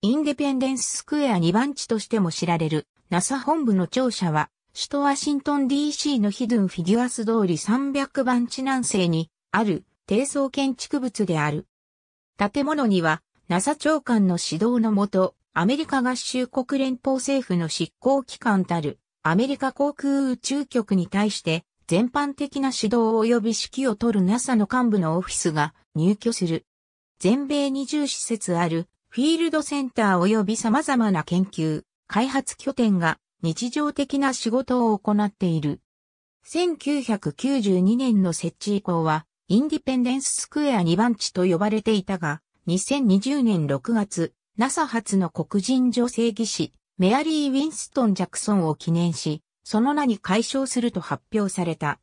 インデペンデンススクエア2番地としても知られる NASA 本部の庁舎は、首都ワシントン DC のヒドゥンフィギュアス通り300番地南西にある低層建築物である。建物には NASA 長官の指導のもと、アメリカ合衆国連邦政府の執行機関たるアメリカ航空宇宙局に対して全般的な指導及び指揮を取る NASA の幹部のオフィスが入居する。全米20施設あるフィールドセンター及び様々な研究、開発拠点が日常的な仕事を行っている。1992年の設置以降は、インディペンデンススクエア2番地と呼ばれていたが、2020年6月、NASA 初の黒人女性技師、メアリー・ウィンストン・ジャクソンを記念し、その名に解消すると発表された。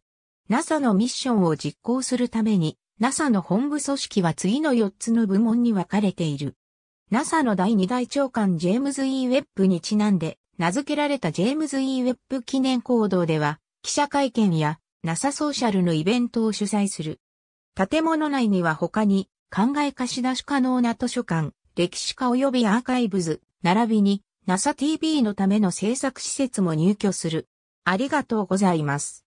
NASA のミッションを実行するために、NASA の本部組織は次の4つの部門に分かれている。NASA の第二大長官ジェームズ・ E・ ウェップにちなんで名付けられたジェームズ・ E・ ウェップ記念行動では、記者会見や NASA ソーシャルのイベントを主催する。建物内には他に、考え貸し出し可能な図書館、歴史家及びアーカイブズ、並びに NASA TV のための制作施設も入居する。ありがとうございます。